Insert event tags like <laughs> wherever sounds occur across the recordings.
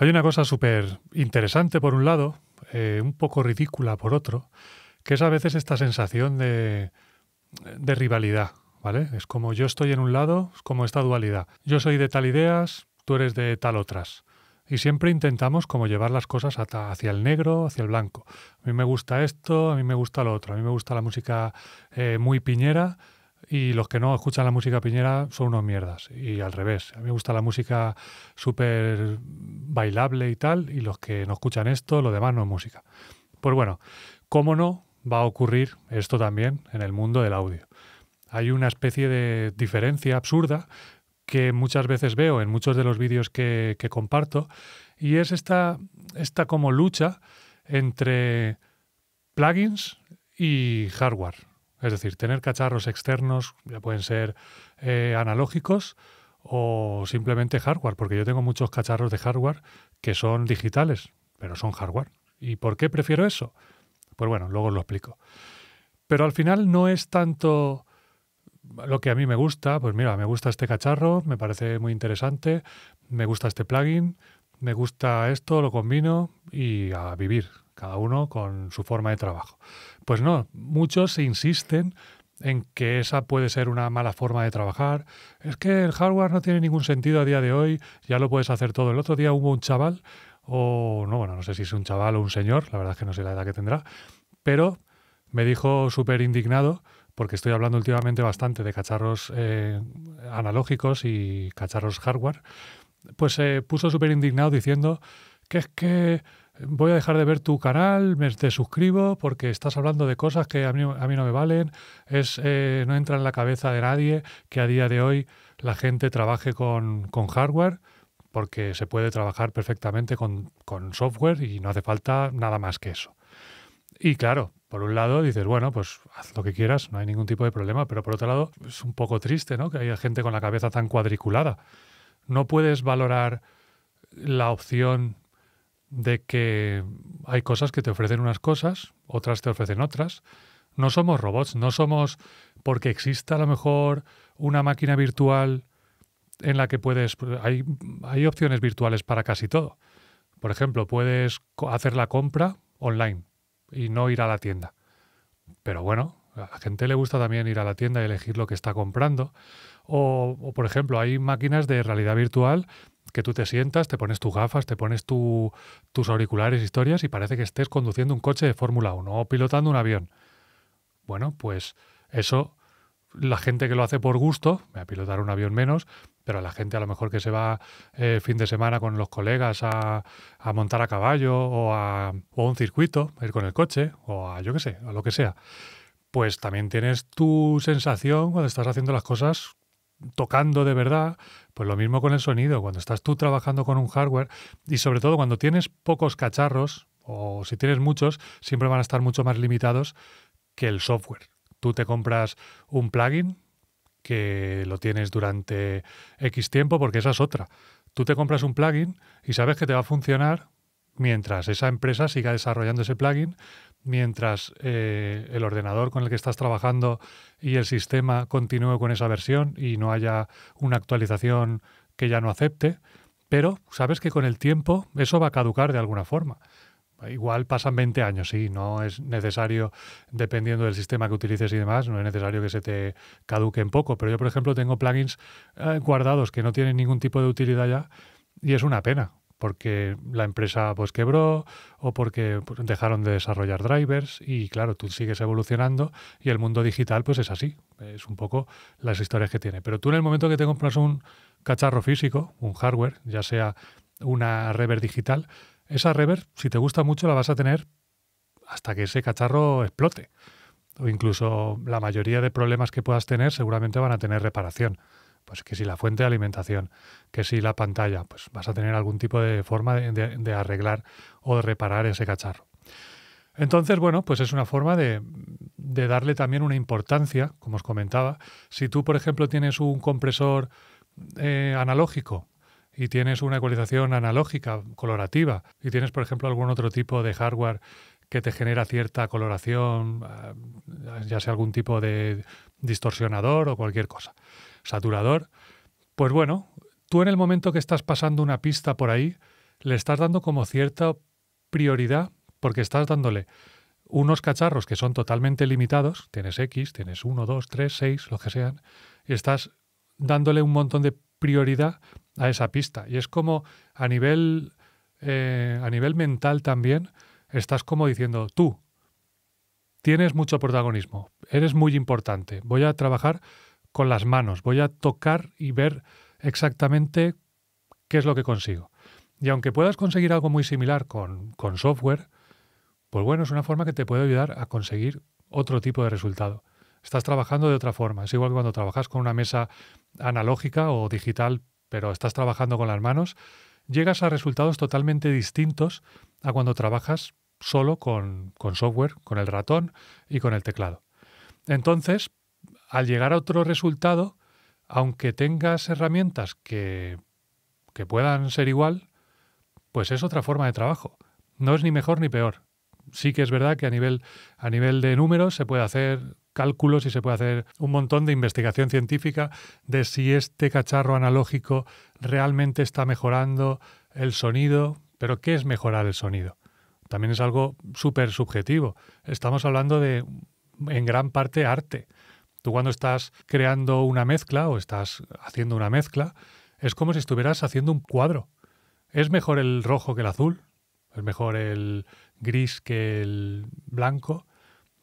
Hay una cosa súper interesante por un lado, eh, un poco ridícula por otro, que es a veces esta sensación de, rivalidad, ¿vale? Es como yo estoy en un lado, es como esta dualidad. Yo soy de tal ideas, tú eres de tal otras. Y siempre intentamos como llevar las cosas hacia el negro, hacia el blanco. A mí me gusta esto, a mí me gusta lo otro, a mí me gusta la música eh, muy piñera, y los que no escuchan la música piñera son unos mierdas. Y al revés, a mí me gusta la música súper bailable y tal, y los que no escuchan esto, lo demás no es música. Pues bueno, cómo no va a ocurrir esto también en el mundo del audio. Hay una especie de diferencia absurda que muchas veces veo en muchos de los vídeos que, que comparto, y es esta, esta como lucha entre plugins y hardware. Es decir, tener cacharros externos, ya pueden ser eh, analógicos o simplemente hardware, porque yo tengo muchos cacharros de hardware que son digitales, pero son hardware. ¿Y por qué prefiero eso? Pues bueno, luego os lo explico. Pero al final no es tanto lo que a mí me gusta, pues mira, me gusta este cacharro, me parece muy interesante, me gusta este plugin, me gusta esto, lo combino y a vivir, cada uno con su forma de trabajo. Pues no, muchos insisten en que esa puede ser una mala forma de trabajar. Es que el hardware no tiene ningún sentido a día de hoy, ya lo puedes hacer todo. El otro día hubo un chaval, o no, bueno, no sé si es un chaval o un señor, la verdad es que no sé la edad que tendrá, pero me dijo súper indignado, porque estoy hablando últimamente bastante de cacharros eh, analógicos y cacharros hardware, pues se puso súper indignado diciendo que es que voy a dejar de ver tu canal, me te suscribo porque estás hablando de cosas que a mí, no me valen, es, eh, no entra en la cabeza de nadie que a día de hoy la gente trabaje con, hardware porque se puede trabajar perfectamente con, con, software y no hace falta nada más que eso. Y claro, por un lado dices, bueno, pues haz lo que quieras, no hay ningún tipo de problema, pero por otro lado es un poco triste, ¿no? Que haya gente con la cabeza tan cuadriculada. No puedes valorar la opción de que hay cosas que te ofrecen unas cosas, otras te ofrecen otras. No somos robots, no somos porque exista a lo mejor una máquina virtual en la que puedes... Hay, hay opciones virtuales para casi todo. Por ejemplo, puedes hacer la compra online y no ir a la tienda. Pero bueno, a la gente le gusta también ir a la tienda y elegir lo que está comprando. O, por ejemplo, hay máquinas de realidad virtual que tú te sientas, te pones tus gafas, te pones tus auriculares, historias y parece que estés conduciendo un coche de Fórmula 1 o pilotando un avión. Bueno, pues eso, la gente que lo hace por gusto, me a pilotar un avión menos, pero la gente a lo mejor que se va eh, fin de semana con los colegas a, montar a caballo o a, un circuito, ir con el coche o a yo qué sé, a lo que sea pues también tienes tu sensación cuando estás haciendo las cosas tocando de verdad, pues lo mismo con el sonido, cuando estás tú trabajando con un hardware y sobre todo cuando tienes pocos cacharros o si tienes muchos, siempre van a estar mucho más limitados que el software. Tú te compras un plugin que lo tienes durante X tiempo porque esa es otra. Tú te compras un plugin y sabes que te va a funcionar mientras esa empresa siga desarrollando ese plugin, mientras eh, el ordenador con el que estás trabajando y el sistema continúe con esa versión y no haya una actualización que ya no acepte, pero sabes que con el tiempo eso va a caducar de alguna forma. Igual pasan 20 años, sí, no es necesario, dependiendo del sistema que utilices y demás, no es necesario que se te caduque en poco. Pero yo, por ejemplo, tengo plugins eh, guardados que no tienen ningún tipo de utilidad ya y es una pena porque la empresa pues quebró o porque pues, dejaron de desarrollar drivers y claro, tú sigues evolucionando y el mundo digital pues es así, es un poco las historias que tiene. Pero tú en el momento que te compras un cacharro físico, un hardware, ya sea una rever digital, esa rever, si te gusta mucho, la vas a tener hasta que ese cacharro explote. O incluso la mayoría de problemas que puedas tener seguramente van a tener reparación. Pues que si la fuente de alimentación, que si la pantalla, pues vas a tener algún tipo de forma de, arreglar o de reparar ese cacharro. Entonces, bueno, pues es una forma de, darle también una importancia, como os comentaba. Si tú, por ejemplo, tienes un compresor eh, analógico y tienes una ecualización analógica, colorativa, y tienes, por ejemplo, algún otro tipo de hardware que te genera cierta coloración, ah, ya sea algún tipo de distorsionador o cualquier cosa saturador, pues bueno, tú en el momento que estás pasando una pista por ahí, le estás dando como cierta prioridad porque estás dándole unos cacharros que son totalmente limitados, tienes X, tienes 1, 2, 3, 6, lo que sean, y estás dándole un montón de prioridad a esa pista. Y es como a nivel, eh, a nivel mental también, estás como diciendo, tú tienes mucho protagonismo, eres muy importante, voy a trabajar con las manos, voy a tocar y ver exactamente qué es lo que consigo. Y aunque puedas conseguir algo muy similar con, software, pues bueno, es una forma que te puede ayudar a conseguir otro tipo de resultado. Estás trabajando de otra forma. Es igual que cuando trabajas con una mesa analógica o digital, pero estás trabajando con las manos, llegas a resultados totalmente distintos a cuando trabajas solo con, con software, con el ratón y con el teclado. Entonces, al llegar a otro resultado, aunque tengas herramientas que, que puedan ser igual, pues es otra forma de trabajo. No es ni mejor ni peor. Sí que es verdad que a nivel, a nivel de números se puede hacer cálculos y se puede hacer un montón de investigación científica de si este cacharro analógico realmente está mejorando el sonido, pero ¿qué es mejorar el sonido? También es algo súper subjetivo. Estamos hablando de, en gran parte, arte. Tú cuando estás creando una mezcla o estás haciendo una mezcla, es como si estuvieras haciendo un cuadro. Es mejor el rojo que el azul, es mejor el gris que el blanco,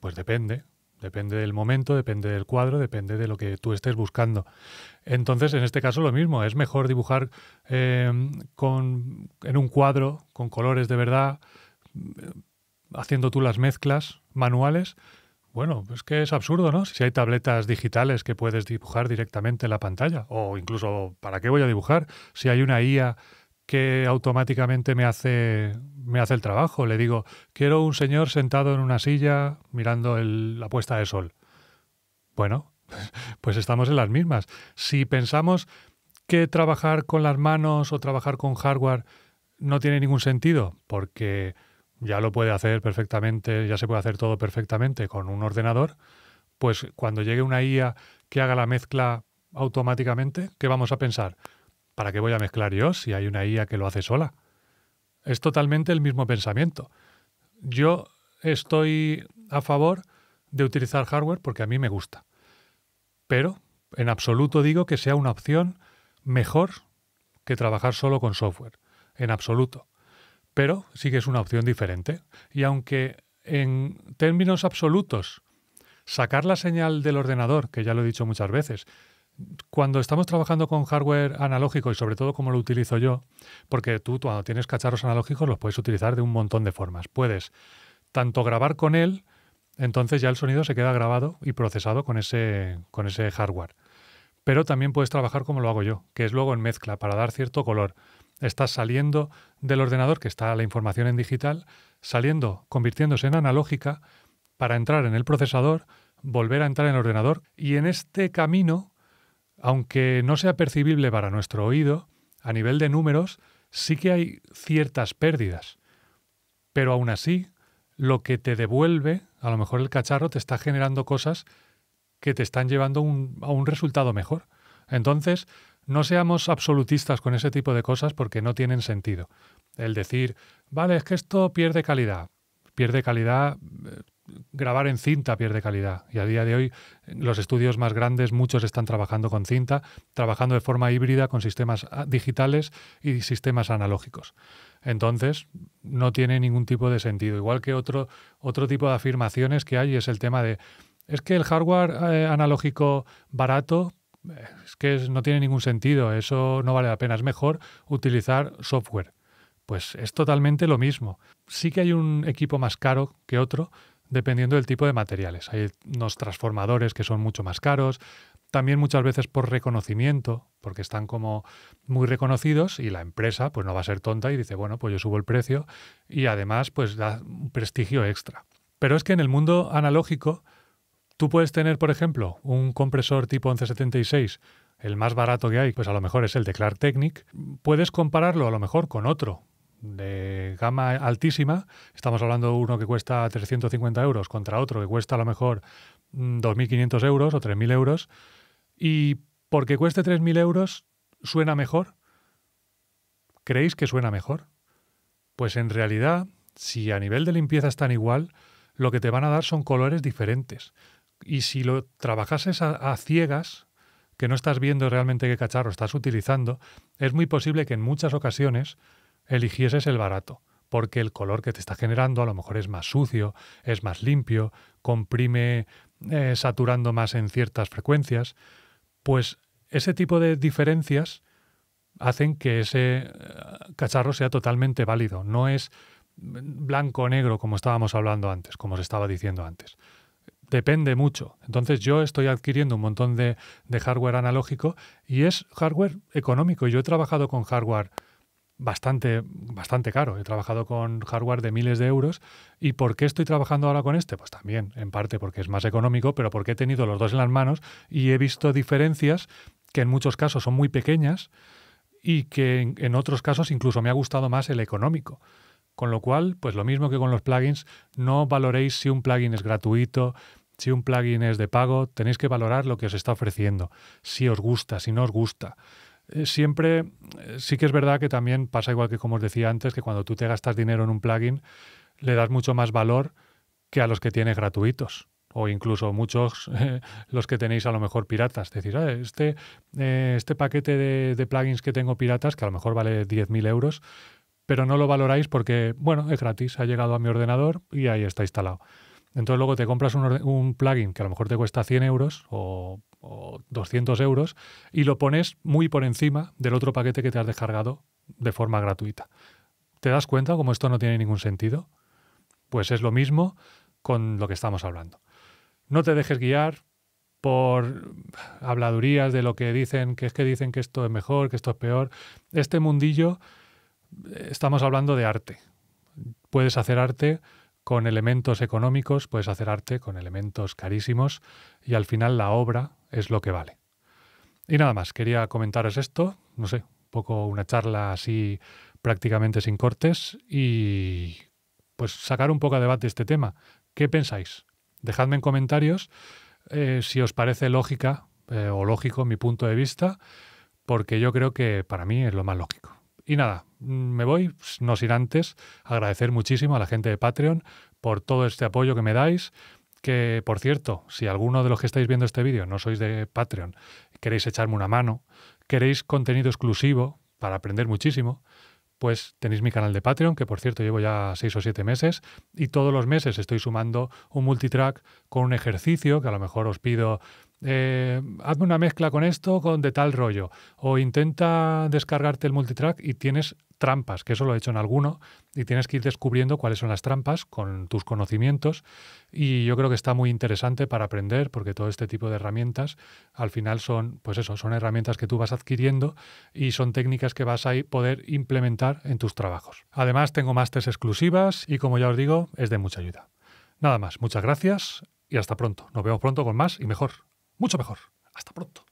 pues depende. Depende del momento, depende del cuadro, depende de lo que tú estés buscando. Entonces, en este caso lo mismo, es mejor dibujar eh, con, en un cuadro, con colores de verdad, eh, haciendo tú las mezclas manuales, bueno, es que es absurdo, ¿no? Si hay tabletas digitales que puedes dibujar directamente en la pantalla, o incluso, ¿para qué voy a dibujar? Si hay una IA que automáticamente me hace, me hace el trabajo, le digo, quiero un señor sentado en una silla mirando la puesta de sol. Bueno, <laughs> pues estamos en las mismas. Si pensamos que trabajar con las manos o trabajar con hardware no tiene ningún sentido, porque ya lo puede hacer perfectamente, ya se puede hacer todo perfectamente con un ordenador, pues cuando llegue una IA que haga la mezcla automáticamente, ¿qué vamos a pensar? ¿Para qué voy a mezclar yo si hay una IA que lo hace sola? Es totalmente el mismo pensamiento. Yo estoy a favor de utilizar hardware porque a mí me gusta, pero en absoluto digo que sea una opción mejor que trabajar solo con software, en absoluto pero sí que es una opción diferente. Y aunque en términos absolutos, sacar la señal del ordenador, que ya lo he dicho muchas veces, cuando estamos trabajando con hardware analógico y sobre todo como lo utilizo yo, porque tú cuando tienes cacharros analógicos los puedes utilizar de un montón de formas. Puedes tanto grabar con él, entonces ya el sonido se queda grabado y procesado con ese, con ese hardware. Pero también puedes trabajar como lo hago yo, que es luego en mezcla, para dar cierto color. Estás saliendo del ordenador, que está la información en digital, saliendo, convirtiéndose en analógica, para entrar en el procesador, volver a entrar en el ordenador. Y en este camino, aunque no sea percibible para nuestro oído, a nivel de números, sí que hay ciertas pérdidas. Pero aún así, lo que te devuelve, a lo mejor el cacharro te está generando cosas que te están llevando a un resultado mejor. Entonces, no seamos absolutistas con ese tipo de cosas porque no tienen sentido. El decir, vale, es que esto pierde calidad. Pierde calidad, eh, grabar en cinta pierde calidad. Y a día de hoy los estudios más grandes, muchos están trabajando con cinta, trabajando de forma híbrida con sistemas ah, digitales y sistemas analógicos. Entonces, no tiene ningún tipo de sentido. Igual que otro, otro tipo de afirmaciones que hay es el tema de es que el hardware eh, analógico barato eh, es que no tiene ningún sentido, eso no vale la pena, es mejor utilizar software. Pues es totalmente lo mismo. Sí que hay un equipo más caro que otro, dependiendo del tipo de materiales. Hay unos transformadores que son mucho más caros, también muchas veces por reconocimiento, porque están como muy reconocidos y la empresa pues no va a ser tonta y dice, bueno, pues yo subo el precio y además pues da un prestigio extra. Pero es que en el mundo analógico Tú puedes tener, por ejemplo, un compresor tipo 1176, el más barato que hay, pues a lo mejor es el de Clark Technic. Puedes compararlo a lo mejor con otro de gama altísima. Estamos hablando de uno que cuesta 350 euros contra otro que cuesta a lo mejor 2.500 mm, euros o 3.000 euros. Y porque cueste 3.000 euros, ¿suena mejor? ¿Creéis que suena mejor? Pues en realidad, si a nivel de limpieza están igual, lo que te van a dar son colores diferentes. Y si lo trabajases a, ciegas, que no estás viendo realmente qué cacharro estás utilizando, es muy posible que en muchas ocasiones eligieses el barato, porque el color que te está generando a lo mejor es más sucio, es más limpio, comprime eh, saturando más en ciertas frecuencias. Pues ese tipo de diferencias hacen que ese eh, cacharro sea totalmente válido, no es mm, blanco o negro como estábamos hablando antes, como se estaba diciendo antes depende mucho. Entonces yo estoy adquiriendo un montón de, hardware analógico y es hardware económico. Yo he trabajado con hardware bastante, bastante caro. He trabajado con hardware de miles de euros. ¿Y por qué estoy trabajando ahora con este? Pues también, en parte porque es más económico, pero porque he tenido los dos en las manos y he visto diferencias que en muchos casos son muy pequeñas y que en, en otros casos incluso me ha gustado más el económico. Con lo cual, pues lo mismo que con los plugins, no valoréis si un plugin es gratuito, si un plugin es de pago, tenéis que valorar lo que os está ofreciendo, si os gusta, si no os gusta. Eh, siempre, eh, sí que es verdad que también pasa igual que como os decía antes, que cuando tú te gastas dinero en un plugin, le das mucho más valor que a los que tienes gratuitos o incluso muchos <laughs> los que tenéis a lo mejor piratas. Decís, este, eh, este paquete de, de, plugins que tengo piratas, que a lo mejor vale 10.000 euros, pero no lo valoráis porque, bueno, es gratis, ha llegado a mi ordenador y ahí está instalado. Entonces luego te compras un, plugin que a lo mejor te cuesta 100 euros o, 200 euros y lo pones muy por encima del otro paquete que te has descargado de forma gratuita. ¿Te das cuenta cómo esto no tiene ningún sentido? Pues es lo mismo con lo que estamos hablando. No te dejes guiar por habladurías de lo que dicen, que es que dicen que esto es mejor, que esto es peor. Este mundillo, eh, estamos hablando de arte. Puedes hacer arte con elementos económicos, puedes hacer arte con elementos carísimos y al final la obra es lo que vale. Y nada más, quería comentaros esto, no sé, un poco una charla así prácticamente sin cortes y pues sacar un poco a debate este tema. ¿Qué pensáis? Dejadme en comentarios eh, si os parece lógica eh, o lógico mi punto de vista, porque yo creo que para mí es lo más lógico. Y nada, mm, me voy, pues, no sin antes agradecer muchísimo a la gente de Patreon por todo este apoyo que me dais. Que, por cierto, si alguno de los que estáis viendo este vídeo no sois de Patreon, queréis echarme una mano, queréis contenido exclusivo para aprender muchísimo, pues tenéis mi canal de Patreon, que por cierto llevo ya seis o siete meses, y todos los meses estoy sumando un multitrack con un ejercicio que a lo mejor os pido eh, hazme una mezcla con esto, con de tal rollo. O intenta descargarte el multitrack y tienes trampas, que eso lo he hecho en alguno, y tienes que ir descubriendo cuáles son las trampas con tus conocimientos. Y yo creo que está muy interesante para aprender, porque todo este tipo de herramientas al final son, pues eso, son herramientas que tú vas adquiriendo y son técnicas que vas a poder implementar en tus trabajos. Además, tengo másters exclusivas y como ya os digo, es de mucha ayuda. Nada más, muchas gracias y hasta pronto. Nos vemos pronto con más y mejor mucho mejor. Hasta pronto.